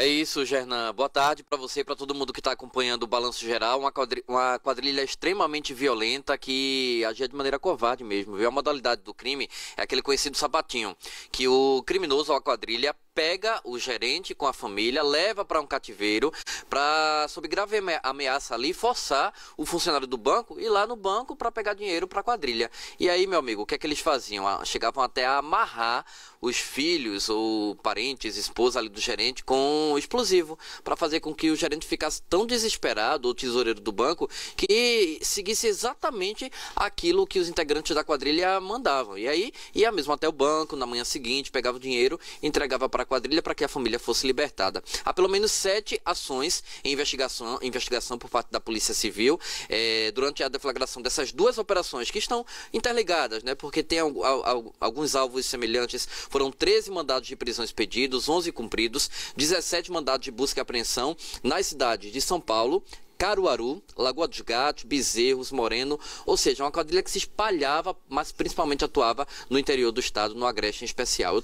É isso, Gernan. Boa tarde para você e para todo mundo que está acompanhando o Balanço Geral. Uma quadrilha, uma quadrilha, extremamente violenta que agia de maneira covarde mesmo. Viu? A modalidade do crime é aquele conhecido sapatinho, que o criminoso ou a quadrilha pega o gerente com a família, leva para um cativeiro para, sob grave ameaça ali, forçar o funcionário do banco ir lá no banco para pegar dinheiro para a quadrilha. E aí, meu amigo, o que é que eles faziam? Ah, chegavam até a amarrar os filhos ou parentes, esposa ali do gerente com explosivo, para fazer com que o gerente ficasse tão desesperado, ou tesoureiro do banco, que seguisse exatamente aquilo que os integrantes da quadrilha mandavam. E aí ia mesmo até o banco na manhã seguinte, pegava o dinheiro, entregava para quadrilha para que a família fosse libertada. Há pelo menos sete ações em investigação, investigação por parte da Polícia Civil eh, durante a deflagração dessas duas operações que estão interligadas, né? Porque tem al al alguns alvos semelhantes. Foram 13 mandados de prisão expedidos, 11 cumpridos, 17 mandados de busca e apreensão nas cidades de São Paulo, Caruaru, Lagoa dos Gatos, Bezerros, Moreno, ou seja, uma quadrilha que se espalhava, mas principalmente atuava no interior do estado, no Agreste em especial.